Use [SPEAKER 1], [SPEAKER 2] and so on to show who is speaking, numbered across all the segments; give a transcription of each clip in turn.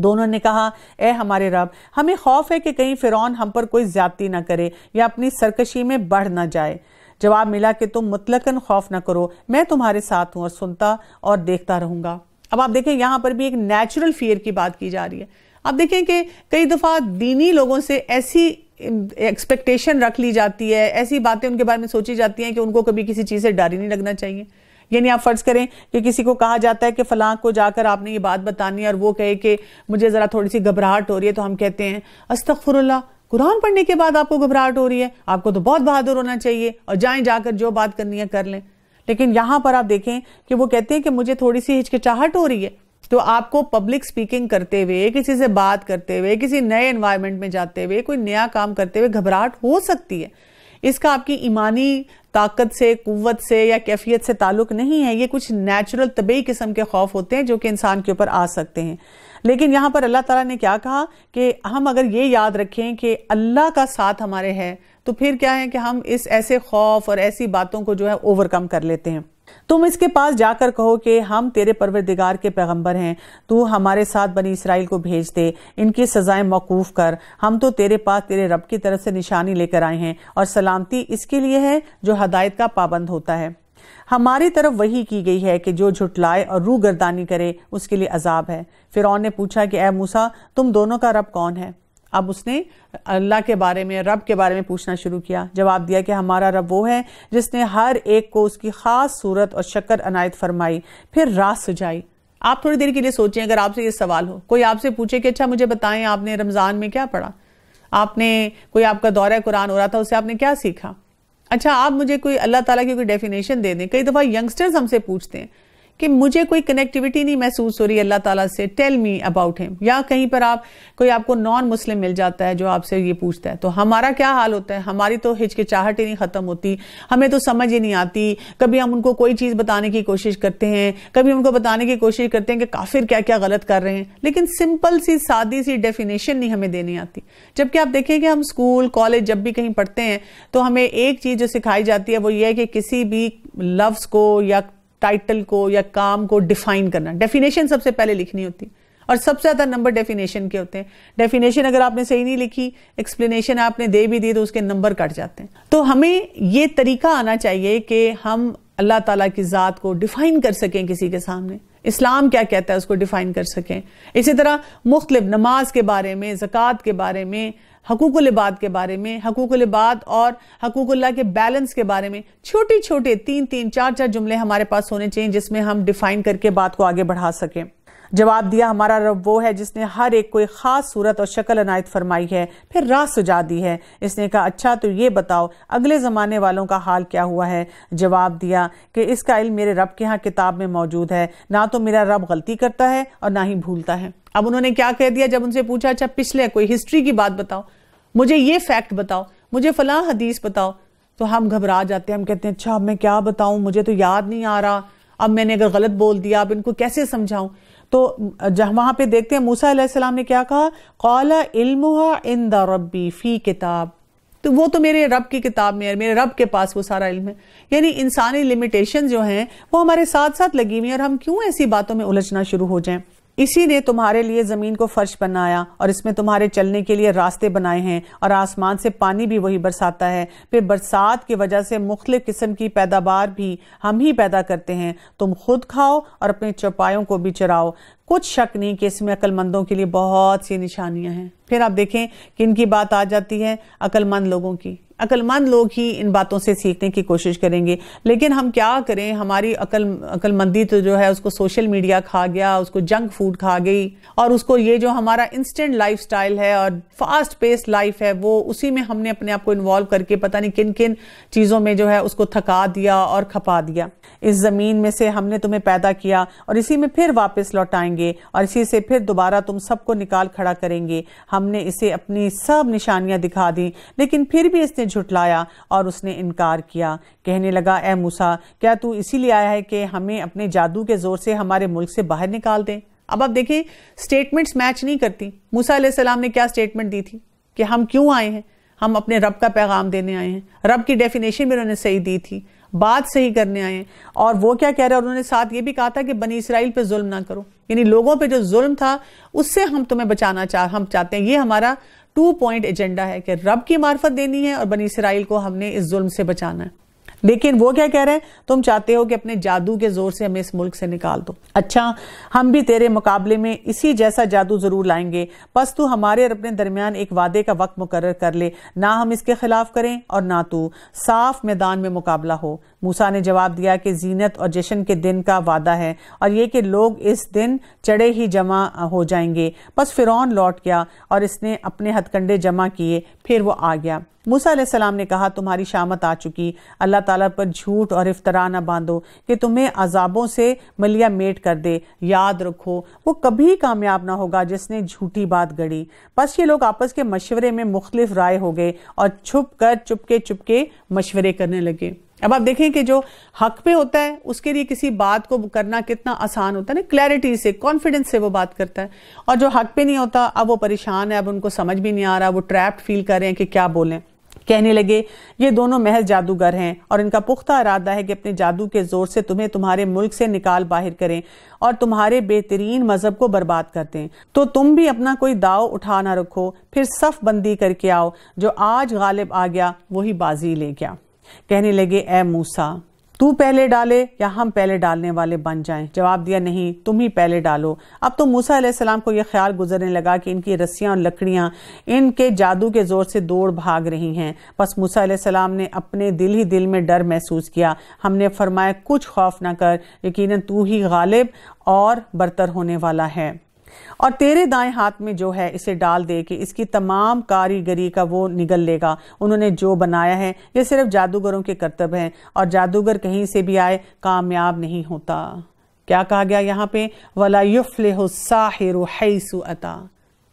[SPEAKER 1] दोनों ने कहा ए हमारे रब हमें खौफ है कि कहीं फ़िरौन हम पर कोई ज्यादती ना करे या अपनी सरकशी में बढ़ ना जाए जवाब मिला कि तुम मुतलकन खौफ ना करो मैं तुम्हारे साथ हूँ और सुनता और देखता रहूंगा अब आप देखें यहाँ पर भी एक नेचुरल फियर की बात की जा रही है आप देखें कि कई दफ़ा दीनी लोगों से ऐसी एक्सपेक्टेशन रख ली जाती है ऐसी बातें उनके बारे में सोची जाती हैं कि उनको कभी किसी चीज़ से डर ही नहीं लगना चाहिए यानी आप फर्ज करें कि किसी को कहा जाता है कि फलां को जाकर आपने ये बात बतानी है और वो कहे कि मुझे ज़रा थोड़ी सी घबराहट हो रही है तो हम कहते हैं अस्तफरल्ला कुरान पढ़ने के बाद आपको घबराहट हो रही है आपको तो बहुत बहादुर होना चाहिए और जाए जाकर जो बात करनी है कर लें लेकिन यहां पर आप देखें कि वो कहते हैं कि मुझे थोड़ी सी हिचकिचाहट हो रही है तो आपको पब्लिक स्पीकिंग करते हुए किसी से बात करते हुए किसी नए एनवायरमेंट में जाते हुए कोई नया काम करते हुए घबराहट हो सकती है इसका आपकी ईमानी ताकत से कुत से या कैफियत से ताल्लुक नहीं है ये कुछ नेचुरल तबी किस्म के खौफ होते हैं जो कि इंसान के ऊपर आ सकते हैं लेकिन यहाँ पर अल्लाह ताला ने क्या कहा कि हम अगर ये याद रखें कि अल्लाह का साथ हमारे है तो फिर क्या है कि हम इस ऐसे खौफ और ऐसी बातों को जो है ओवरकम कर लेते हैं तुम इसके पास जाकर कहो कि हम तेरे परवरदिगार के पैगंबर हैं तू हमारे साथ बनी इसराइल को भेज दे इनकी सजाएं मौकूफ कर हम तो तेरे पास तेरे रब की तरफ से निशानी लेकर आए हैं और सलामती इसके लिए है जो हदायत का पाबंद होता है हमारी तरफ वही की गई है कि जो झुटलाए और रू गर्दानी करे उसके लिए अजाब है फिर ने पूछा कि ए मूसा तुम दोनों का रब कौन है अब उसने अल्लाह के बारे में रब के बारे में पूछना शुरू किया जवाब दिया कि हमारा रब वो है जिसने हर एक को उसकी ख़ास सूरत और शक्कर अनायत फरमाई फिर रात सजाई आप थोड़ी देर के लिए सोचें अगर आपसे ये सवाल हो कोई आपसे पूछे कि अच्छा मुझे बताएं आपने रमज़ान में क्या पढ़ा आपने कोई आपका दौरा कुरान हो रहा था उससे आपने क्या सीखा अच्छा आप मुझे कोई अल्लाह ताला की कोई डेफिनेशन दे दें कई दफ़ा यंगस्टर्स हमसे पूछते हैं कि मुझे कोई कनेक्टिविटी नहीं महसूस हो रही अल्लाह ताला से टेल मी अबाउट हिम या कहीं पर आप कोई आपको नॉन मुस्लिम मिल जाता है जो आपसे ये पूछता है तो हमारा क्या हाल होता है हमारी तो हिचकिचाहट ही नहीं ख़त्म होती हमें तो समझ ही नहीं आती कभी हम उनको कोई चीज़ बताने की कोशिश करते हैं कभी उनको बताने की कोशिश करते हैं कि काफिर क्या क्या गलत कर रहे हैं लेकिन सिंपल सी सादी सी डेफिनेशन नहीं हमें देनी आती जबकि आप देखें कि हम स्कूल कॉलेज जब भी कहीं पढ़ते हैं तो हमें एक चीज़ जो सिखाई जाती है वो ये है कि किसी भी लफ्ज़ को या टाइटल को या काम को डिफाइन करना डेफिनेशन सबसे पहले लिखनी होती है और सबसे ज़्यादा नंबर डेफिनेशन के होते हैं डेफिनेशन अगर आपने सही नहीं लिखी एक्सप्लेनेशन आपने दे भी दी तो उसके नंबर कट जाते हैं तो हमें ये तरीका आना चाहिए कि हम अल्लाह ताला की ज़ात को डिफ़ाइन कर सकें किसी के सामने इस्लाम क्या कहता है उसको डिफ़ाइन कर सकें इसी तरह मुख्तलिफ नमाज के बारे में जक़ात के बारे में हकूकुल इबाद के बारे में हकूकुल इबाद और हकूकुल्ला के बैलेंस के बारे में छोटे छोटे तीन तीन चार चार जुमले हमारे पास होने चाहिए जिसमें हम डिफाइन करके बात को आगे बढ़ा सकें जवाब दिया हमारा रब वो है जिसने हर एक कोई ख़ास सूरत और शक्ल अनायत फरमाई है फिर राह सुझा दी है इसने कहा अच्छा तो ये बताओ अगले ज़माने वालों का हाल क्या हुआ है जवाब दिया कि इसका इल मेरे रब के यहाँ किताब में मौजूद है ना तो मेरा रब गलती करता है और ना ही भूलता है अब उन्होंने क्या कह दिया जब उनसे पूछा अच्छा पिछले कोई हिस्ट्री की बात बताओ मुझे ये फैक्ट बताओ मुझे फला हदीस बताओ तो हम घबरा जाते हैं हम कहते हैं अच्छा अब मैं क्या बताऊं मुझे तो याद नहीं आ रहा अब मैंने अगर गलत बोल दिया अब इनको कैसे समझाऊं तो जहाँ वहाँ पे देखते हैं मूसा सलाम ने क्या कहा कौला इन द रबी फ़ी किताब तो वो तो मेरे रब की किताब में है मेरे रब के पास वो सारा इल्म है यानी इंसानी लिमिटेशन जो हैं वो हमारे साथ साथ लगी हुई है और हम क्यों ऐसी बातों में उलझना शुरू हो जाएं इसी ने तुम्हारे लिए जमीन को फर्श बनाया और इसमें तुम्हारे चलने के लिए रास्ते बनाए हैं और आसमान से पानी भी वही बरसाता है फिर बरसात की वजह से मुख्तलिफ किस्म की पैदावार भी हम ही पैदा करते हैं तुम खुद खाओ और अपने चौपायों को भी चराओ कुछ शक नहीं कि इसमें अक्लमंदों के लिए बहुत सी निशानियां हैं फिर आप देखें कि इनकी बात आ जाती है अक्लमंद लोगों की अक्लमंद लोग ही इन बातों से सीखने की कोशिश करेंगे लेकिन हम क्या करें हमारी अकल अकलमंदी तो जो है उसको सोशल मीडिया खा गया उसको जंक फूड खा गई और उसको ये जो हमारा इंस्टेंट लाइफ है और फास्ट पेस्ड लाइफ है वो उसी में हमने अपने आप को इन्वॉल्व करके पता नहीं किन किन चीज़ों में जो है उसको थका दिया और खपा दिया इस ज़मीन में से हमने तुम्हें पैदा किया और इसी में फिर वापस लौटाएंगे और इसी से फिर दोबारा तुम सबको निकाल खड़ा करेंगे हमने इसे अपनी सब निशानियां दिखा दी लेकिन फिर भी इसने झुटलाया और उसने इनकार किया कहने लगा ए मूसा क्या तू इसीलिए आया है कि हमें अपने जादू के जोर से हमारे मुल्क से बाहर निकाल दें अब आप देखें स्टेटमेंट्स मैच नहीं करती मूसा सलाम ने क्या स्टेटमेंट दी थी कि हम क्यों आए हैं हम अपने रब का पैगाम देने आए हैं रब की डेफिनेशन भी उन्होंने सही दी थी बात सही करने आए हैं और वो क्या कह रहे हैं उन्होंने साथ ये भी कहा था कि बनी इसराइल पे जुल्म ना करो यानी लोगों पे जो जुल्म था उससे हम तुम्हें बचाना चाह हम चाहते हैं ये हमारा टू पॉइंट एजेंडा है कि रब की मार्फत देनी है और बनी इसराइल को हमने इस जुल्म से बचाना है लेकिन वो क्या कह रहे हैं तुम चाहते हो कि अपने जादू के जोर से हमें इस मुल्क से निकाल दो अच्छा हम भी तेरे मुकाबले में इसी जैसा जादू जरूर लाएंगे बस तू हमारे और अपने दरमियान एक वादे का वक्त मुकर कर ले ना हम इसके खिलाफ करें और ना तू साफ मैदान में मुकाबला हो मूसा ने जवाब दिया कि जीनत और जश्न के दिन का वादा है और ये कि लोग इस दिन चढ़े ही जमा हो जाएंगे बस फिर लौट गया और इसने अपने हथकंडे जमा किए फिर वो आ गया मूसा सलाम ने कहा तुम्हारी शामत आ चुकी अल्लाह ताला पर झूठ और इफ्तरा न बांधो कि तुम्हें अजाबों से मलिया मेट कर दे याद रखो वो कभी कामयाब ना होगा जिसने झूठी बात गढ़ी बस ये लोग आपस के मशवरे में मुख्तलिफ राय हो गए और छुप कर चुपके चुपके मशवरे करने लगे अब आप देखें कि जो हक पे होता है उसके लिए किसी बात को करना कितना आसान होता है ना क्लैरिटी से कॉन्फिडेंस से वो बात करता है और जो हक पे नहीं होता अब वो परेशान है अब उनको समझ भी नहीं आ रहा वो ट्रैप्ड फील कर रहे हैं कि क्या बोलें कहने लगे ये दोनों महज जादूगर हैं और इनका पुख्ता इरादा है कि अपने जादू के जोर से तुम्हें तुम्हारे मुल्क से निकाल बाहर करें और तुम्हारे बेहतरीन मजहब को बर्बाद कर दें तो तुम भी अपना कोई दाव उठा ना रखो फिर सफ बंदी करके आओ जो आज गालिब आ गया वही बाजी ले गया कहने लगे ए मूसा तू पहले डाले या हम पहले डालने वाले बन जाएं जवाब दिया नहीं तुम ही पहले डालो अब तो मूसा सलाम को यह ख्याल गुजरने लगा कि इनकी रस्सियां और लकड़ियां इनके जादू के जोर से दौड़ भाग रही हैं बस मूसा सलाम ने अपने दिल ही दिल में डर महसूस किया हमने फरमाया कुछ खौफ ना कर यकीनन तू ही गालिब और बरतर होने वाला है और तेरे दाएं हाथ में जो है इसे डाल दे कि इसकी तमाम कारीगरी का वो निगल लेगा उन्होंने जो बनाया है ये सिर्फ जादूगरों के कर्तव्य हैं और जादूगर कहीं से भी आए कामयाब नहीं होता क्या कहा गया यहाँ पे वाला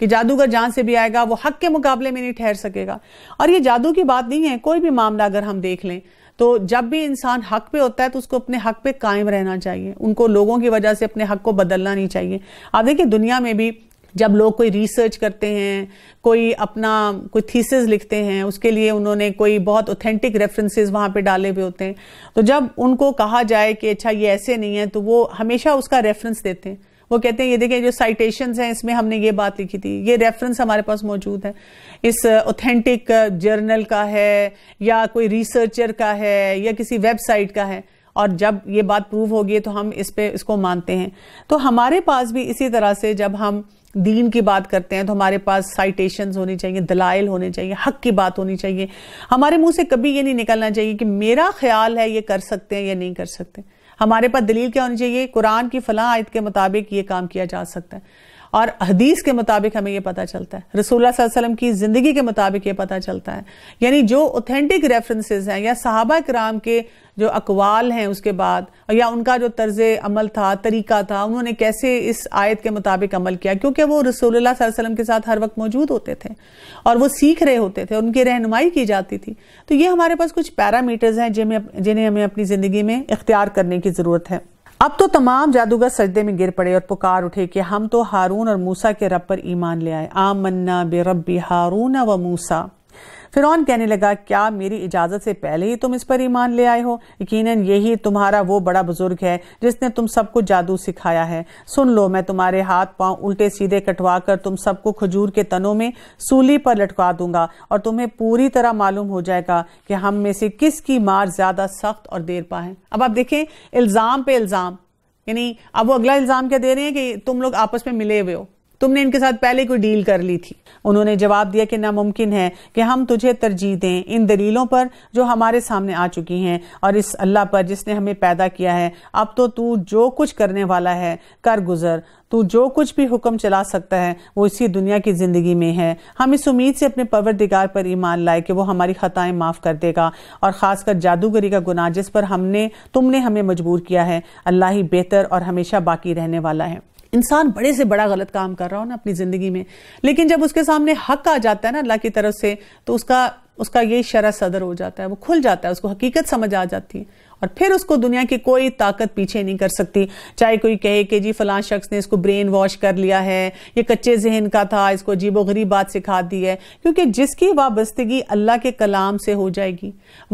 [SPEAKER 1] कि जादूगर जान से भी आएगा वो हक के मुकाबले में नहीं ठहर सकेगा और ये जादू की बात नहीं है कोई भी मामला अगर हम देख लें तो जब भी इंसान हक पे होता है तो उसको अपने हक पे कायम रहना चाहिए उनको लोगों की वजह से अपने हक को बदलना नहीं चाहिए आप देखिए दुनिया में भी जब लोग कोई रिसर्च करते हैं कोई अपना कोई थीसिस लिखते हैं उसके लिए उन्होंने कोई बहुत ऑथेंटिक रेफरेंसेस वहाँ पे डाले हुए होते हैं तो जब उनको कहा जाए कि अच्छा ये ऐसे नहीं है तो वो हमेशा उसका रेफरेंस देते हैं वो कहते हैं ये देखें जो साइटेशंस हैं इसमें हमने ये बात लिखी थी ये रेफरेंस हमारे पास मौजूद है इस ऑथेंटिक जर्नल का है या कोई रिसर्चर का है या किसी वेबसाइट का है और जब ये बात प्रूव होगी तो हम इस पर इसको मानते हैं तो हमारे पास भी इसी तरह से जब हम दीन की बात करते हैं तो हमारे पास साइटेशन होने चाहिए दलाइल होने चाहिए हक की बात होनी चाहिए हमारे मुंह से कभी ये नहीं निकलना चाहिए कि मेरा ख्याल है ये कर सकते हैं या नहीं कर सकते हमारे पास दलील क्या होनी चाहिए कुरान की फला आयत के मुताबिक ये काम किया जा सकता है और हदीस के मुताबिक हमें यह पता चलता है रसूलुल्लाह सल्लल्लाहु की ज़िंदगी के मुताबिक ये पता चलता है यानी जो ऑथेंटिक रेफरेंसेज हैं या सहाबा कराम के जो अकवाल हैं उसके बाद या उनका जो तर्ज अमल था तरीका था उन्होंने कैसे इस आयत के मुताबिक अमल किया क्योंकि वो रसूलुल्लाह सल्लल्लाहु वसल्लम के साथ हर वक्त मौजूद होते थे और वो सीख रहे होते थे उनकी रहनुमाई की जाती थी तो ये हमारे पास कुछ पैरामीटर्स हैं जिन्हें जिन्हें हमें अपनी ज़िंदगी में इख्तियार करने की ज़रूरत है अब तो तमाम जादूगर सजदे में गिर पड़े और पुकार उठे कि हम तो हारून और मूसा के रब पर ईमान ले आए आमन्ना बे रबी हारून व मूसा फिर कहने लगा क्या मेरी इजाजत से पहले ही तुम इस पर ईमान ले आए हो यकीनन यही तुम्हारा वो बड़ा बुजुर्ग है जिसने तुम सबको जादू सिखाया है सुन लो मैं तुम्हारे हाथ पांव उल्टे सीधे कटवा कर तुम सबको खजूर के तनों में सूली पर लटका दूंगा और तुम्हें पूरी तरह मालूम हो जाएगा कि हम में से किसकी मार ज्यादा सख्त और देर पा है अब आप देखें इल्जाम पे इल्जाम यानी अब वो अगला इल्जाम क्या दे रहे हैं कि तुम लोग आपस में मिले हुए हो तुमने इनके साथ पहले कोई डील कर ली थी उन्होंने जवाब दिया कि नामुमकिन है कि हम तुझे तरजीह दें इन दलीलों पर जो हमारे सामने आ चुकी हैं और इस अल्लाह पर जिसने हमें पैदा किया है अब तो तू जो कुछ करने वाला है कर गुजर तू जो कुछ भी हुक्म चला सकता है वो इसी दुनिया की ज़िंदगी में है हम इस उम्मीद से अपने परवरदिगार पर ईमान लाए कि वो हमारी ख़ताएं माफ़ कर देगा और ख़ासकर जादूगरी का गुनाह जिस पर हमने तुमने हमें मजबूर किया है अल्लाह ही बेहतर और हमेशा बाकी रहने वाला है इंसान बड़े से बड़ा गलत काम कर रहा हो ना अपनी ज़िंदगी में लेकिन जब उसके सामने हक आ जाता है ना अल्लाह की तरफ से तो उसका उसका ये शरा सदर हो जाता है वो खुल जाता है उसको हकीकत समझ आ जाती है और फिर उसको दुनिया की कोई ताकत पीछे नहीं कर सकती चाहे कोई कहे कि जी फलां शख्स ने इसको ब्रेन वॉश कर लिया है ये कच्चे जहन का था इसको जीबो गरीब बात सिखा दी है क्योंकि जिसकी वाबस्तगी अल्लाह के कलाम से हो जाएगी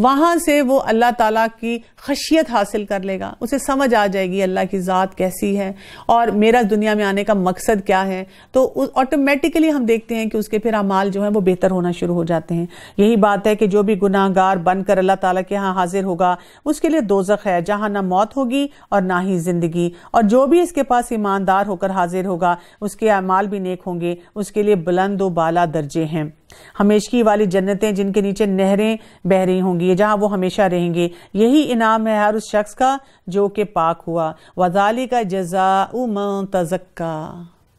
[SPEAKER 1] वहां से वो अल्लाह ताला की खशियत हासिल कर लेगा उसे समझ आ जाएगी अल्लाह की ज़ात कैसी है और मेरा दुनिया में आने का मकसद क्या है तो ऑटोमेटिकली हम देखते हैं कि उसके फिर अमाल जो है वो बेहतर होना शुरू हो जाते हैं यही यही बात है कि जो भी गुनाहगार बनकर अल्लाह ताला के यहाँ हाजिर होगा उसके लिए दोजख है जहाँ ना मौत होगी और ना ही जिंदगी और जो भी इसके पास ईमानदार होकर हाजिर होगा उसके अमाल भी नेक होंगे उसके लिए बुलंद बाला दर्जे हैं हमेशगी वाली जन्नतें जिनके नीचे नहरें बह रही होंगी जहां वो हमेशा रहेंगे यही इनाम है हर उस शख्स का जो कि पाक हुआ वजाली का जजा उम तजक्का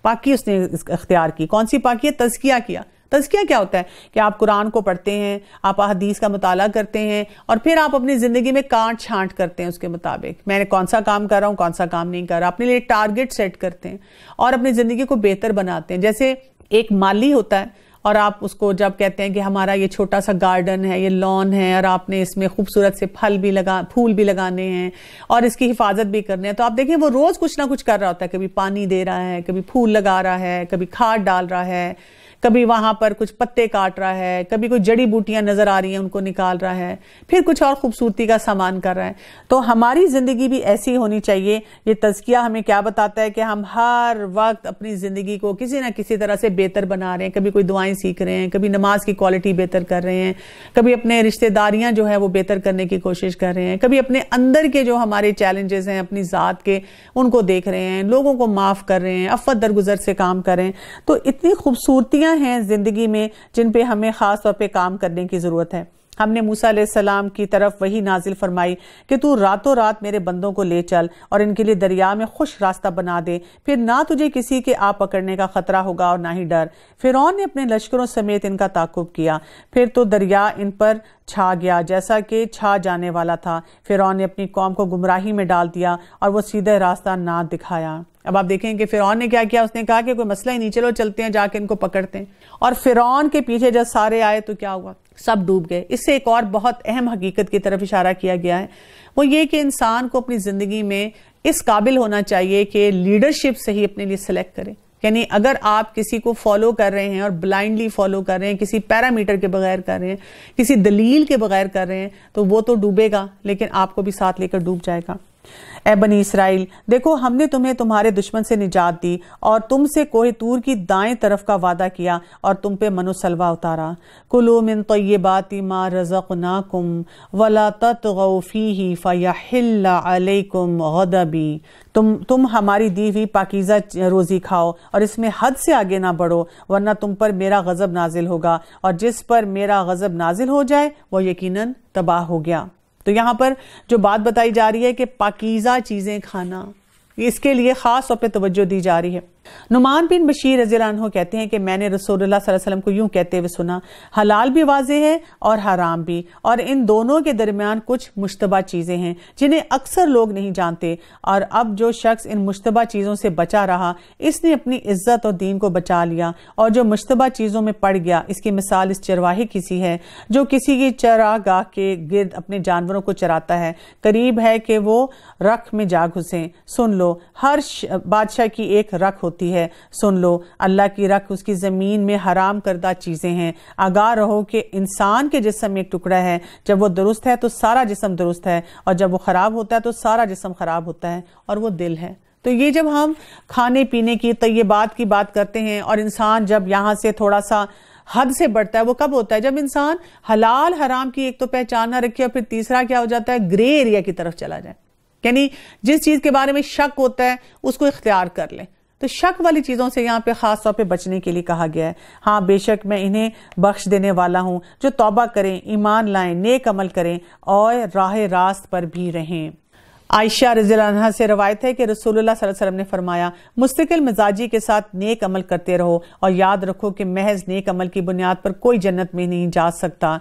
[SPEAKER 1] पाकि उसने इख्तियार की कौन सी पाकि तजकिया किया तजकिया क्या होता है कि आप कुरान को पढ़ते हैं आप अदीस का मताल करते हैं और फिर आप अपनी ज़िंदगी में काट छांट करते हैं उसके मुताबिक मैंने कौन सा काम कर रहा हूँ कौन सा काम नहीं कर रहा अपने लिए टारगेट सेट करते हैं और अपनी ज़िंदगी को बेहतर बनाते हैं जैसे एक माली होता है और आप उसको जब कहते हैं कि हमारा ये छोटा सा गार्डन है ये लॉन है और आपने इसमें खूबसूरत से फल भी लगा फूल भी लगाने हैं और इसकी हिफाजत भी करने है तो आप देखिए वो रोज़ कुछ ना कुछ कर रहा होता है कभी पानी दे रहा है कभी फूल लगा रहा है कभी खाद डाल रहा है कभी वहां पर कुछ पत्ते काट रहा है कभी कोई जड़ी बूटियां नजर आ रही हैं उनको निकाल रहा है फिर कुछ और खूबसूरती का सामान कर रहा है तो हमारी जिंदगी भी ऐसी होनी चाहिए ये तजकिया हमें क्या बताता है कि हम हर वक्त अपनी जिंदगी को किसी ना किसी तरह से बेहतर बना रहे हैं कभी कोई दुआएं सीख रहे हैं कभी नमाज की क्वालिटी बेहतर कर रहे हैं कभी अपने रिश्तेदारियां जो है वो बेहतर करने की कोशिश कर रहे हैं कभी अपने अंदर के जो हमारे चैलेंजेस हैं अपनी ज़ात के उनको देख रहे हैं लोगों को माफ़ कर रहे हैं अफत दरगुजर से काम कर रहे हैं तो इतनी खूबसूरतियाँ चीज़ें हैं ज़िंदगी में जिन पे हमें ख़ास तौर पे काम करने की ज़रूरत है हमने मूसा सलाम की तरफ वही नाजिल फरमाई कि तू रातों रात मेरे बंदों को ले चल और इनके लिए दरिया में खुश रास्ता बना दे फिर ना तुझे किसी के आ पकड़ने का खतरा होगा और ना ही डर फिर ने अपने लश्करों समेत इनका ताकुब किया फिर तो दरिया इन पर छा गया जैसा कि छा जाने वाला था फिर ने अपनी कौम को गुमराही में डाल दिया और वो सीधे रास्ता ना दिखाया अब आप देखें कि फिरौन ने क्या किया उसने कहा कि कोई मसला ही नहीं चलो चलते हैं जाके इनको पकड़ते हैं और फिरौन के पीछे जब सारे आए तो क्या हुआ सब डूब गए इससे एक और बहुत अहम हकीकत की तरफ इशारा किया गया है वो ये कि इंसान को अपनी ज़िंदगी में इस काबिल होना चाहिए कि लीडरशिप सही अपने लिए सिलेक्ट करें यानी अगर आप किसी को फॉलो कर रहे हैं और ब्लाइंडली फॉलो कर रहे हैं किसी पैरामीटर के बगैर कर रहे हैं किसी दलील के बगैर कर रहे हैं तो वो तो डूबेगा लेकिन आपको भी साथ लेकर डूब जाएगा ए बनी इसराइल देखो हमने तुम्हें तुम्हारे दुश्मन से निजात दी और तुमसे कोहे तूर की दाएं तरफ का वादा किया और तुम पे मनोसलवा उतारा कुलो मिन तय्यबात मा रज़क़नाकुम वला ततगौ फीही फयहिल्ल अलैकुम गदबी तुम तुम हमारी दी हुई पाकिज़ा रोज़ी खाओ और इसमें हद से आगे ना बढ़ो वरना तुम पर मेरा गज़ब नाजिल होगा और जिस पर मेरा गज़ब नाजिल हो जाए वह यकीन तबाह हो गया तो यहाँ पर जो बात बताई जा रही है कि पाकिज़ा चीज़ें खाना इसके लिए ख़ास तौर पर तवज्जो दी जा रही है नुमान बिन बशीर रजील्हो कहते हैं कि मैंने रसोल्ला को यूं कहते हुए सुना हलाल भी वाज है और हराम भी और इन दोनों के दरमियान कुछ मुशतबा चीज़ें हैं जिन्हें अक्सर लोग नहीं जानते और अब जो शख्स इन मुशतबा चीज़ों से बचा रहा इसने अपनी इज्जत और दीन को बचा लिया और जो मुशतबा चीज़ों में पड़ गया इसकी मिसाल इस चरवाहे की सी है जो किसी की गाह के गिरद अपने जानवरों को चराता है करीब है कि वो रख में जा घुसें सुन लो हर बादशाह की एक रख होती होती है सुन लो अल्लाह की रख उसकी ज़मीन में हराम करदा चीज़ें हैं आगाह रहो कि इंसान के जिसम में एक टुकड़ा है जब वो दुरुस्त है तो सारा जिसम दुरुस्त है और जब वो ख़राब होता है तो सारा जिसम ख़राब होता है और वो दिल है तो ये जब हम खाने पीने की तयबात की बात करते हैं और इंसान जब यहाँ से थोड़ा सा हद से बढ़ता है वो कब होता है जब इंसान हलाल हराम की एक तो पहचान ना रखे और फिर तीसरा क्या हो जाता है ग्रे एरिया की तरफ चला जाए यानी जिस चीज़ के बारे में शक होता है उसको इख्तियार कर लें तो शक वाली चीज़ों से यहाँ पे ख़ास तौर पे बचने के लिए कहा गया है हाँ बेशक मैं इन्हें बख्श देने वाला हूँ जो तौबा करें ईमान लाएं नेक अमल करें और राह रास्त पर भी रहें आयशा रजीला से रवायत है कि रसूलुल्लाह सल्लल्लाहु ने फरमाया मुस्तकिल मिजाजी के साथ नेक अमल करते रहो और याद रखो कि महज नेक अमल की बुनियाद पर कोई जन्नत में नहीं जा सकता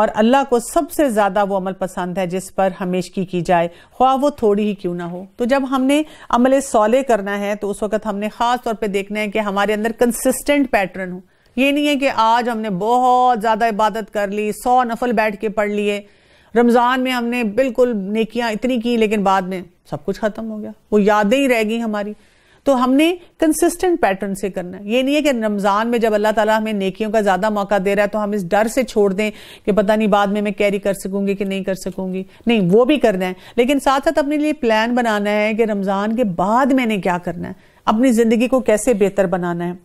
[SPEAKER 1] और अल्लाह को सबसे ज़्यादा वो अमल पसंद है जिस पर हमेशगी की जाए ख्वा वो थोड़ी ही क्यों ना हो तो जब हमने अमल सौले करना है तो उस वक्त हमने ख़ास तौर पर देखना है कि हमारे अंदर कंसिस्टेंट पैटर्न हो ये नहीं है कि आज हमने बहुत ज़्यादा इबादत कर ली सौ नफल बैठ के पढ़ लिए रमज़ान में हमने बिल्कुल नेकियां इतनी की लेकिन बाद में सब कुछ ख़त्म हो गया वो यादें ही रह गई हमारी तो हमने कंसिस्टेंट पैटर्न से करना है ये नहीं है कि रमज़ान में जब अल्लाह ताला हमें नेकियों का ज़्यादा मौका दे रहा है तो हम इस डर से छोड़ दें कि पता नहीं बाद में मैं कैरी कर सकूंगी कि नहीं कर सकूंगी नहीं वो भी करना है लेकिन साथ साथ अपने लिए प्लान बनाना है कि रमज़ान के बाद मैंने क्या करना है अपनी ज़िंदगी को कैसे बेहतर बनाना है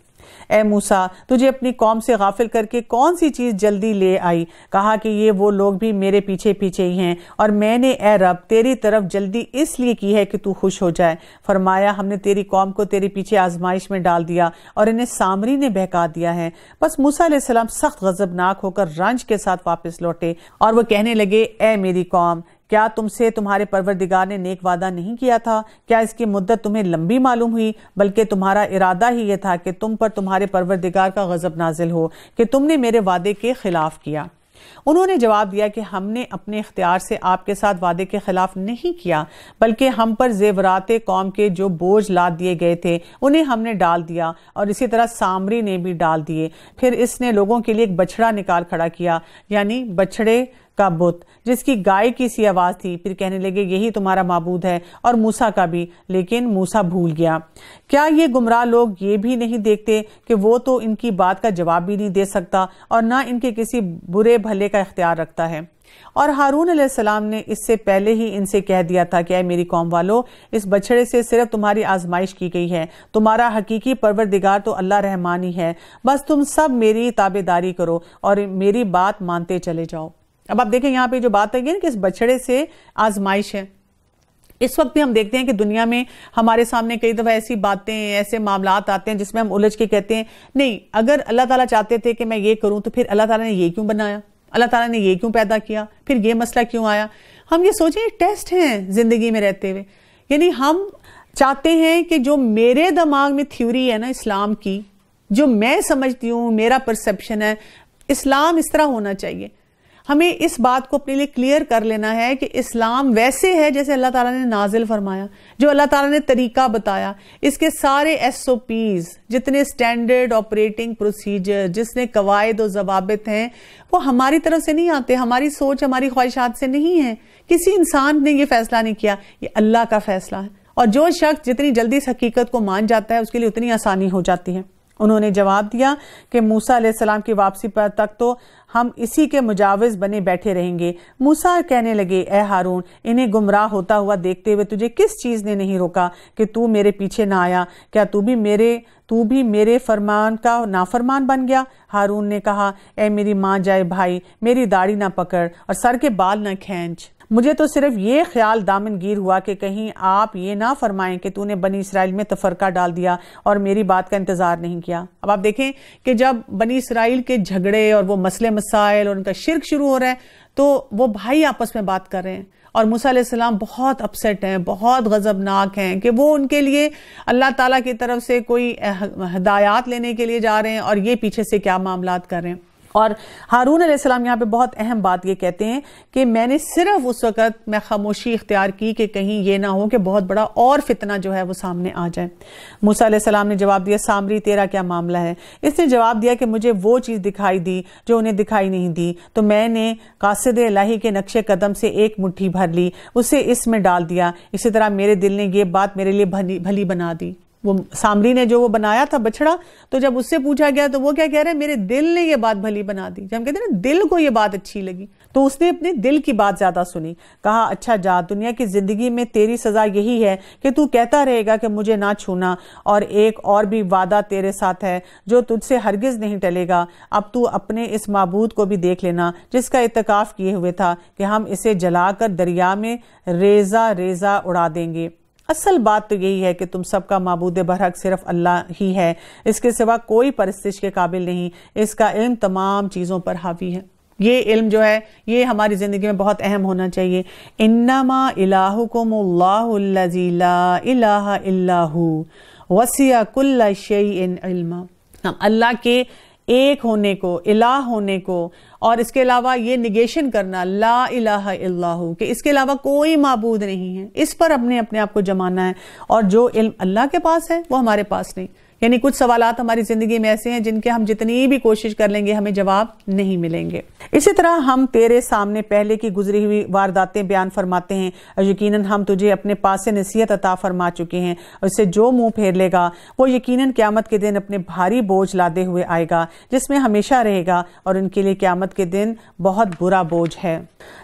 [SPEAKER 1] ए मूसा तुझे अपनी कौम से गाफिल करके कौन सी चीज़ जल्दी ले आई कहा कि ये वो लोग भी मेरे पीछे पीछे ही हैं और मैंने ए रब तेरी तरफ जल्दी इसलिए की है कि तू खुश हो जाए फरमाया हमने तेरी कौम को तेरे पीछे आजमाइश में डाल दिया और इन्हें सामरी ने बहका दिया है बस मूसा सख्त गजबनाक होकर रंज के साथ वापस लौटे और वो कहने लगे ए मेरी कौम क्या तुमसे तुम्हारे परवरदिगार ने नेक वादा नहीं किया था क्या इसकी मुद्दत तुम्हें लंबी मालूम हुई बल्कि तुम्हारा इरादा ही यह था कि तुम पर तुम्हारे परवरदिगार का गजब नाजिल हो कि तुमने मेरे वादे के खिलाफ किया उन्होंने जवाब दिया कि हमने अपने इख्तियार से आपके साथ वादे के खिलाफ नहीं किया बल्कि हम पर जेवरात कौम के जो बोझ लाद दिए गए थे उन्हें हमने डाल दिया और इसी तरह सामरी ने भी डाल दिए फिर इसने लोगों के लिए एक बछड़ा निकाल खड़ा किया यानी बछड़े का बुत जिसकी गाय की सी आवाज़ थी फिर कहने लगे यही तुम्हारा मबूद है और मूसा का भी लेकिन मूसा भूल गया क्या ये गुमराह लोग ये भी नहीं देखते कि वो तो इनकी बात का जवाब भी नहीं दे सकता और ना इनके किसी बुरे भले का इख्तियार रखता है और हारून अलैहिस्सलाम ने इससे पहले ही इनसे कह दिया था कि अः मेरी कौम वालों इस बछड़े से सिर्फ तुम्हारी आजमाइश की गई है तुम्हारा हकीकी परवरदिगार तो अल्लाह रहमान ही है बस तुम सब मेरी ताबेदारी करो और मेरी बात मानते चले जाओ अब आप देखें यहाँ पे जो बात है कि इस बछड़े से आजमाइश है इस वक्त भी हम देखते हैं कि दुनिया में हमारे सामने कई दफ़ा ऐसी बातें ऐसे मामलात आते हैं जिसमें हम उलझ के कहते हैं नहीं अगर अल्लाह ताला चाहते थे कि मैं ये करूं तो फिर अल्लाह ताला ने ये क्यों बनाया अल्लाह ताला ने ये क्यों पैदा किया फिर ये मसला क्यों आया हम ये सोचें टेस्ट हैं ज़िंदगी में रहते हुए यानी हम चाहते हैं कि जो मेरे दिमाग में थ्योरी है ना इस्लाम की जो मैं समझती हूँ मेरा परसेप्शन है इस्लाम इस तरह होना चाहिए हमें इस बात को अपने लिए क्लियर कर लेना है कि इस्लाम वैसे है जैसे अल्लाह ताला ने नाजिल फरमाया जो अल्लाह ताला ने तरीका बताया इसके सारे एस ओ पीज जितने स्टैंडर्ड ऑपरेटिंग प्रोसीजर जिसने कवायद और जवाबित हैं वो हमारी तरफ से नहीं आते हमारी सोच हमारी ख्वाहिशात से नहीं है किसी इंसान ने ये फैसला नहीं किया ये अल्लाह का फैसला है और जो शख्स जितनी जल्दी इस हकीकत को मान जाता है उसके लिए उतनी आसानी हो जाती है उन्होंने जवाब दिया कि मूसा सलाम की वापसी पर तक तो हम इसी के मुजाविज बने बैठे रहेंगे मूसा कहने लगे ए हारून इन्हें गुमराह होता हुआ देखते हुए तुझे किस चीज़ ने नहीं रोका कि तू मेरे पीछे ना आया क्या तू भी मेरे तू भी मेरे फरमान का नाफरमान बन गया हारून ने कहा ए मेरी माँ जाए भाई मेरी दाढ़ी ना पकड़ और सर के बाल ना खेच मुझे तो सिर्फ ये ख्याल दामनगीर हुआ कि कहीं आप ये ना फरमाएं कि तूने बनी इसराइल में तफरका डाल दिया और मेरी बात का इंतज़ार नहीं किया अब आप देखें कि जब बनी इसराइल के झगड़े और वो मसले मसाइल और उनका शिरक शुरू हो रहा है तो वो भाई आपस में बात कर रहे हैं और मूसा बहुत अपसेट हैं बहुत गज़बनाक हैं कि वो उनके लिए अल्लाह ताला की तरफ से कोई हदायत लेने के लिए जा रहे हैं और ये पीछे से क्या मामला कर रहे हैं और हारून आसमाम यहाँ पे बहुत अहम बात ये कहते हैं कि मैंने सिर्फ उस वक़्त मैं खामोशी इख्तियार की कि कहीं ये ना हो कि बहुत बड़ा और फितना जो है वो सामने आ जाए मूसा सलाम ने जवाब दिया सामरी तेरा क्या मामला है इसने जवाब दिया कि मुझे वो चीज़ दिखाई दी जो उन्हें दिखाई नहीं दी तो मैंने कासद लाही के नक्शे कदम से एक मुठ्ठी भर ली उसे इसमें डाल दिया इसी तरह मेरे दिल ने ये बात मेरे लिए भली भली बना दी वो सामरी ने जो वो बनाया था बछड़ा तो जब उससे पूछा गया तो वो क्या कह रहे हैं मेरे दिल ने ये बात भली बना दी जब हम कहते हैं ना दिल को ये बात अच्छी लगी तो उसने अपने दिल की बात ज्यादा सुनी कहा अच्छा जा दुनिया की जिंदगी में तेरी सजा यही है कि तू कहता रहेगा कि मुझे ना छूना और एक और भी वादा तेरे साथ है जो तुझसे हरगिज नहीं टलेगा अब तू अपने इस मबूद को भी देख लेना जिसका इतकाफ किए हुए था कि हम इसे जलाकर दरिया में रेजा रेजा उड़ा देंगे असल बात तो यही है कि तुम सबका मबूद बरहक सिर्फ अल्लाह ही है इसके सिवा कोई परस्तिश के काबिल नहीं इसका इन तमाम चीज़ों पर हावी है ये इल्म जो है ये हमारी ज़िंदगी में बहुत अहम होना चाहिए इन्नमा इलाहुकुमुल्लाहु वसिया कुल्ला शई इन इल्मा अल्लाह के एक होने को इलाह होने को और इसके अलावा ये निगेशन करना ला इलाह इल्लाहु कि इसके अलावा कोई मबूद नहीं है इस पर अपने अपने आप को जमाना है और जो इल्म अल्लाह के पास है वो हमारे पास नहीं यानी कुछ सवाल हमारी जिंदगी में ऐसे हैं जिनके हम जितनी भी कोशिश कर लेंगे हमें जवाब नहीं मिलेंगे इसी तरह हम तेरे सामने पहले की गुजरी हुई वारदातें बयान फरमाते हैं और यकीनन हम तुझे अपने पास से नसीहत अता फरमा चुके हैं और इससे जो मुंह फेर लेगा वो यकीनन क्यामत के दिन अपने भारी बोझ लादे हुए आएगा जिसमें हमेशा रहेगा और उनके लिए क्यामत के दिन बहुत बुरा बोझ है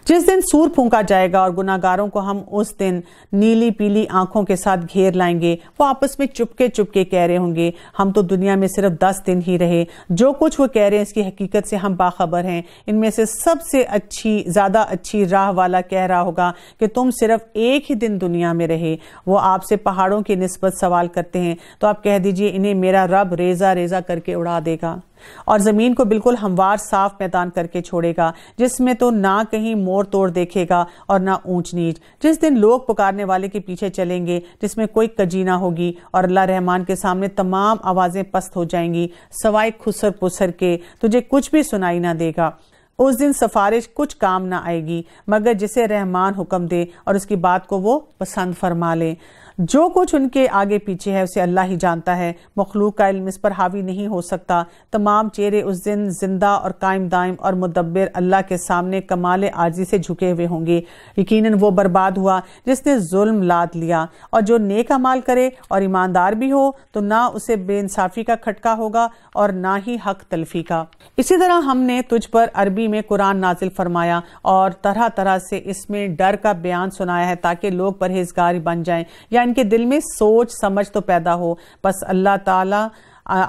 [SPEAKER 1] जिस दिन सूर फूका जाएगा और गुनागारों को हम उस दिन नीली पीली आंखों के साथ घेर लाएंगे वो आपस में चुपके चुपके कह रहे होंगे जाएंगे हम तो दुनिया में सिर्फ दस दिन ही रहे जो कुछ वो कह रहे हैं इसकी हकीकत से हम बाखबर हैं इनमें से सबसे अच्छी ज़्यादा अच्छी राह वाला कह रहा होगा कि तुम सिर्फ एक ही दिन दुनिया में रहे वो आपसे पहाड़ों की नस्बत सवाल करते हैं तो आप कह दीजिए इन्हें मेरा रब रेजा रेजा करके उड़ा देगा और ज़मीन को बिल्कुल हमवार साफ मैदान करके छोड़ेगा जिसमें तो ना कहीं मोड़ तोड़ देखेगा और ना ऊंच नीच जिस दिन लोग पुकारने वाले के पीछे चलेंगे जिसमें कोई कजीना होगी और अल्लाह रहमान के सामने तमाम आवाज़ें पस्त हो जाएंगी सवाए खुसर पुसर के तुझे कुछ भी सुनाई ना देगा उस दिन सफारिश कुछ काम ना आएगी मगर जिसे रहमान हुक्म दे और उसकी बात को वो पसंद फरमा ले जो कुछ उनके आगे पीछे है उसे अल्लाह ही जानता है मखलूक का इल्म इस पर हावी नहीं हो सकता तमाम चेहरे उस दिन जिंदा और कायम दायम और मुदब्बर अल्लाह के सामने कमाल आजी से झुके हुए होंगे यकीन वो बर्बाद हुआ जिसने जुल्म लाद लिया और जो नेक अमाल करे और ईमानदार भी हो तो ना उसे बेइंसाफ़ी का खटका होगा और ना ही हक तलफी का इसी तरह हमने तुझ पर अरबी में कुरान नाजिल फरमाया और तरह तरह से इसमें डर का बयान सुनाया है ताकि लोग परहेजगार बन जाए या या इनके दिल में सोच समझ तो पैदा हो बस अल्लाह ताला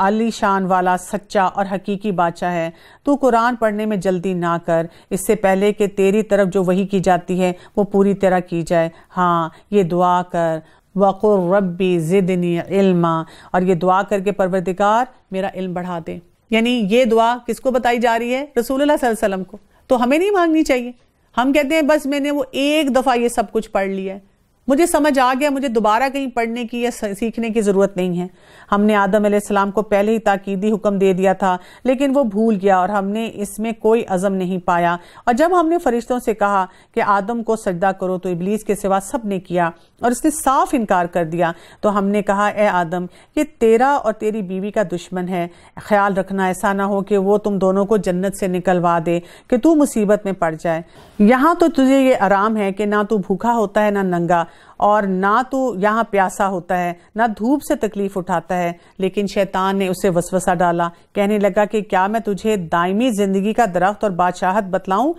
[SPEAKER 1] आली शान वाला सच्चा और हकीकी बादशाह है तू कुरान पढ़ने में जल्दी ना कर इससे पहले कि तेरी तरफ जो वही की जाती है वो पूरी तरह की जाए हाँ ये दुआ कर वक़ुर रब्बी ज़िदनी इल्मा और ये दुआ करके परवरदिगार मेरा इल्म बढ़ा दे यानी ये दुआ किसको बताई जा रही है रसूल वसल्लम को तो हमें नहीं मांगनी चाहिए हम कहते हैं बस मैंने वो एक दफ़ा ये सब कुछ पढ़ लिया है मुझे समझ आ गया मुझे दोबारा कहीं पढ़ने की या सीखने की ज़रूरत नहीं है हमने आदम आसमाम को पहले ही ताकीदी हुक्म दे दिया था लेकिन वो भूल गया और हमने इसमें कोई अज़म नहीं पाया और जब हमने फरिश्तों से कहा कि आदम को सजदा करो तो इबलीस के सिवा सब ने किया और इसने साफ इनकार कर दिया तो हमने कहा ए आदम ये तेरा और तेरी बीवी का दुश्मन है ख्याल रखना ऐसा ना हो कि वो तुम दोनों को जन्नत से निकलवा दे कि तू मुसीबत में पड़ जाए यहाँ तो तुझे ये आराम है कि ना तू भूखा होता है ना नंगा और ना तो यहाँ प्यासा होता है ना धूप से तकलीफ उठाता है लेकिन शैतान ने उसे वसवसा डाला कहने लगा कि क्या मैं तुझे दायमी जिंदगी का दरख्त और बादशाहत बतलाऊं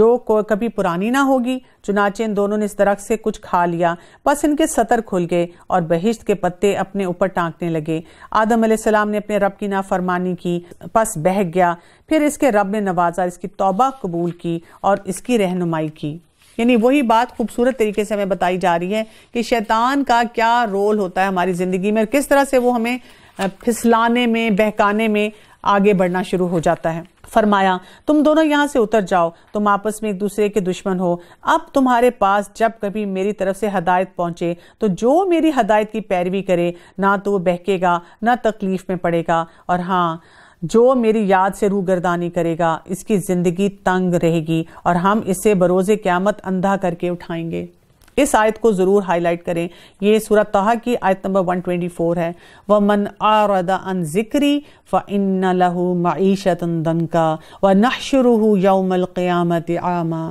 [SPEAKER 1] जो कभी पुरानी ना होगी चुनाचे इन दोनों ने इस दरख्त से कुछ खा लिया बस इनके सतर खुल गए और बहिश्त के पत्ते अपने ऊपर टाँकने लगे आदम सलाम ने अपने रब की नाफरमानी की बस बह गया फिर इसके रब ने नवाजा इसकी तोबा कबूल की और इसकी रहनुमाई की यानी वही बात खूबसूरत तरीके से हमें बताई जा रही है कि शैतान का क्या रोल होता है हमारी जिंदगी में और किस तरह से वो हमें फिसलाने में बहकाने में आगे बढ़ना शुरू हो जाता है फरमाया तुम दोनों यहाँ से उतर जाओ तुम आपस में एक दूसरे के दुश्मन हो अब तुम्हारे पास जब कभी मेरी तरफ से हदायत पहुंचे तो जो मेरी हदायत की पैरवी करे ना तो वो बहकेगा ना तकलीफ में पड़ेगा और हाँ जो मेरी याद से रूगर्दानी करेगा इसकी ज़िंदगी तंग रहेगी और हम इसे बरोज़ क़्यामत अंधा करके उठाएंगे इस आयत को ज़रूर हाईलाइट करें यह सूरत तहा की आयत नंबर 124 है व मन आरदा अन ज़िक्री व इन लहू मीशत दनका व नशरू यौमल क़्यामत आमा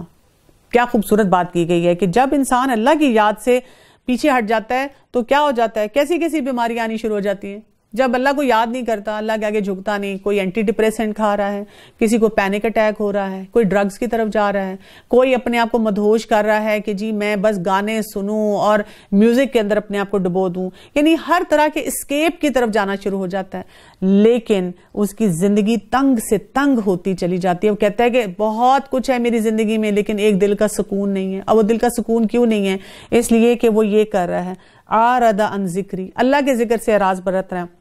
[SPEAKER 1] क्या खूबसूरत बात की गई है कि जब इंसान अल्लाह की याद से पीछे हट जाता है तो क्या हो जाता है कैसी कैसी बीमारियां आनी शुरू हो जाती हैं जब अल्लाह को याद नहीं करता अल्लाह के आगे झुकता नहीं कोई एंटी डिप्रेसेंट खा रहा है किसी को पैनिक अटैक हो रहा है कोई ड्रग्स की तरफ जा रहा है कोई अपने आप को मदहोश कर रहा है कि जी मैं बस गाने सुनूं और म्यूजिक के अंदर अपने आप को डुबो दूं यानी हर तरह के स्केप की तरफ जाना शुरू हो जाता है लेकिन उसकी जिंदगी तंग से तंग होती चली जाती है वो कहता है कि बहुत कुछ है मेरी जिंदगी में लेकिन एक दिल का सुकून नहीं है अब वो दिल का सुकून क्यों नहीं है इसलिए कि वो ये कर रहा है आ रदा अन जिक्री अल्लाह के जिक्र से आराज बरत रहा है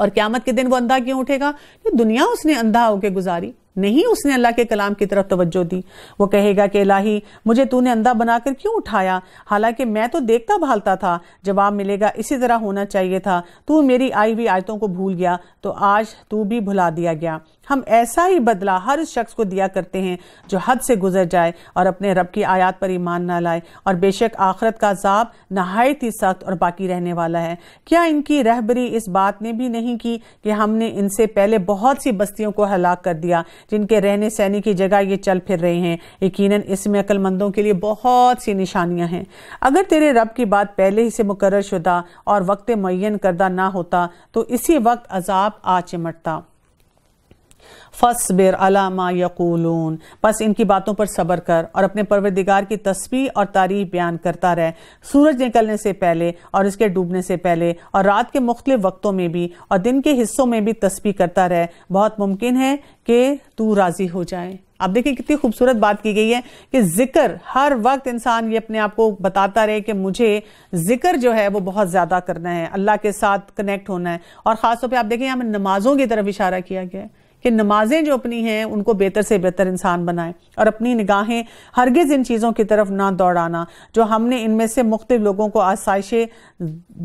[SPEAKER 1] और क्यामत के दिन वो अंधा क्यों उठेगा कि दुनिया उसने अंधा होके गुजारी नहीं उसने अल्लाह के कलाम की तरफ तवज्जो दी वो कहेगा कि इलाही मुझे तूने अंधा बनाकर क्यों उठाया हालांकि मैं तो देखता भालता था जवाब मिलेगा इसी तरह होना चाहिए था तू मेरी आई हुई आयतों को भूल गया तो आज तू भी भुला दिया गया हम ऐसा ही बदला हर उस शख्स को दिया करते हैं जो हद से गुजर जाए और अपने रब की आयात पर ईमान ना लाए और बेशक आखरत का जाब नहायत ही सख्त और बाकी रहने वाला है क्या इनकी रहबरी इस बात ने भी नहीं की कि हमने इनसे पहले बहुत सी बस्तियों को हलाक कर दिया जिनके रहने सहने की जगह ये चल फिर रहे हैं यकीन इसमें अक्लमंदों के लिए बहुत सी निशानियां हैं अगर तेरे रब की बात पहले ही से मुकर शुदा और वक्त मुन करदा ना होता तो इसी वक्त अजाब आ चिमटता फ़सबिर अलामा यकूलून बस इनकी बातों पर सबर कर और अपने परवरदिगार की तस्वीर और तारीफ बयान करता रहे सूरज निकलने से पहले और इसके डूबने से पहले और रात के मुख्तलि वक्तों में भी और दिन के हिस्सों में भी तस्वीर करता रहे बहुत मुमकिन है कि तू राज़ी हो जाए आप देखिए कितनी खूबसूरत बात की गई है कि जिक्र हर वक्त इंसान ये अपने आप को बताता रहे कि मुझे जिक्र जो है वो बहुत ज़्यादा करना है अल्लाह के साथ कनेक्ट होना है और ख़ासतौर पर आप देखें यहाँ नमाज़ों की तरफ इशारा किया गया है कि नमाजें जो अपनी हैं उनको बेहतर से बेहतर इंसान बनाएं और अपनी निगाहें हरगिज़ इन चीज़ों की तरफ ना दौड़ाना जो हमने इनमें से मुख्त लोगों को आसाइशें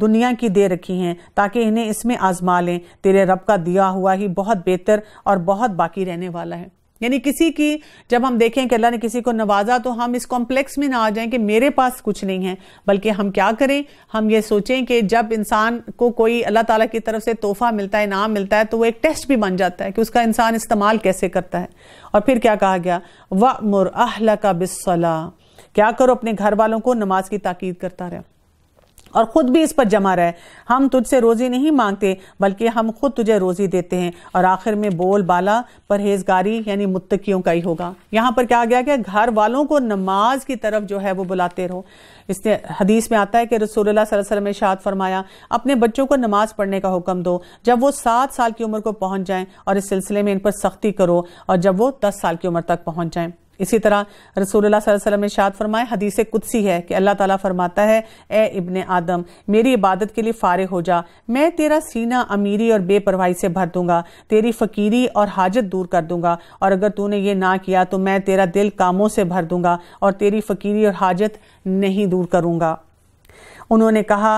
[SPEAKER 1] दुनिया की दे रखी हैं ताकि इन्हें इसमें आजमा लें तेरे रब का दिया हुआ ही बहुत बेहतर और बहुत बाकी रहने वाला है यानी किसी की जब हम देखें कि अल्लाह ने किसी को नवाजा तो हम इस कॉम्प्लेक्स में ना आ जाएं कि मेरे पास कुछ नहीं है बल्कि हम क्या करें हम ये सोचें कि जब इंसान को कोई अल्लाह ताला की तरफ से तोहफा मिलता है इनाम मिलता है तो वो एक टेस्ट भी बन जाता है कि उसका इंसान इस्तेमाल कैसे करता है और फिर क्या कहा गया व मुर अहला का बिस क्या करो अपने घर वालों को नमाज की ताकीद करता रहे और खुद भी इस पर जमा रहे हम तुझसे रोज़ी नहीं मांगते बल्कि हम खुद तुझे रोज़ी देते हैं और आखिर में बोल बाला परहेजगारी यानी मुत्तकियों का ही होगा यहाँ पर क्या आ गया कि घर वालों को नमाज की तरफ जो है वो बुलाते रहो इसने हदीस में आता है कि रसूलुल्लाह सल्लल्लाहु अलैहि वसल्लम ने शाद फरमाया अपने बच्चों को नमाज पढ़ने का हुक्म दो जब वो सात साल की उम्र को पहुंच जाए और इस सिलसिले में इन पर सख्ती करो और जब वो दस साल की उम्र तक पहुंच जाए इसी तरह रसूल सल्लल्लाहु ने शाद फरमाए हदीस कुदसी है कि अल्लाह ताला फरमाता है ए इबन आदम मेरी इबादत के लिए फ़ारे हो जा मैं तेरा सीना अमीरी और बेपरवाही से भर दूंगा तेरी फ़कीरी और हाजत दूर कर दूंगा और अगर तूने ये ना किया तो मैं तेरा दिल कामों से भर दूंगा और तेरी फ़कीरी और हाजत नहीं दूर करूँगा उन्होंने कहा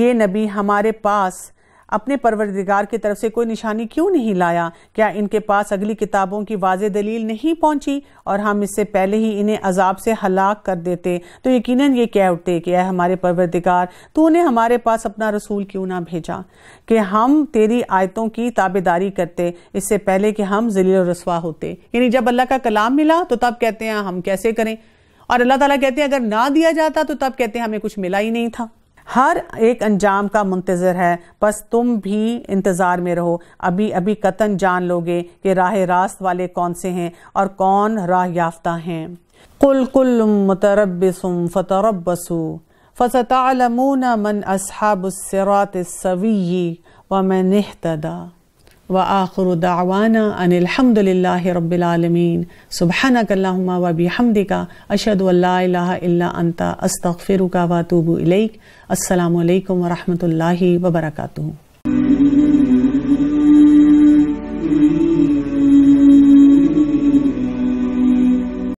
[SPEAKER 1] ये नबी हमारे पास अपने परवरदिगार की तरफ से कोई निशानी क्यों नहीं लाया क्या इनके पास अगली किताबों की वाज दलील नहीं पहुंची और हम इससे पहले ही इन्हें अजाब से हलाक कर देते तो यकीनन ये कह उठते कि अः हमारे परवरदिगार ने हमारे पास अपना रसूल क्यों ना भेजा कि हम तेरी आयतों की ताबेदारी करते इससे पहले कि हम जलील रसवा होते यानी जब अल्लाह का कलाम मिला तो तब कहते हैं हाँ, हम कैसे करें और अल्लाह ताला कहते हैं अगर ना दिया जाता तो तब कहते हैं हमें कुछ मिला ही नहीं था हर एक अंजाम का मुंतज़र है बस तुम भी इंतज़ार में रहो अभी अभी कतन जान लोगे कि राह रास्त वाले कौन से हैं और कौन राह याफ्ता हैं कुल कुल मतरबसुम फ़तरबसु फ़सतालमून मन असहाबुसरात सवी व मन व आखर दावाना अनिलहमदिल्ला रबालमीन सुबहाना कल्ला वबी हमद का अशद अंता अस्तफ़िर का वातूब अल्लाम वरहमल वबरकू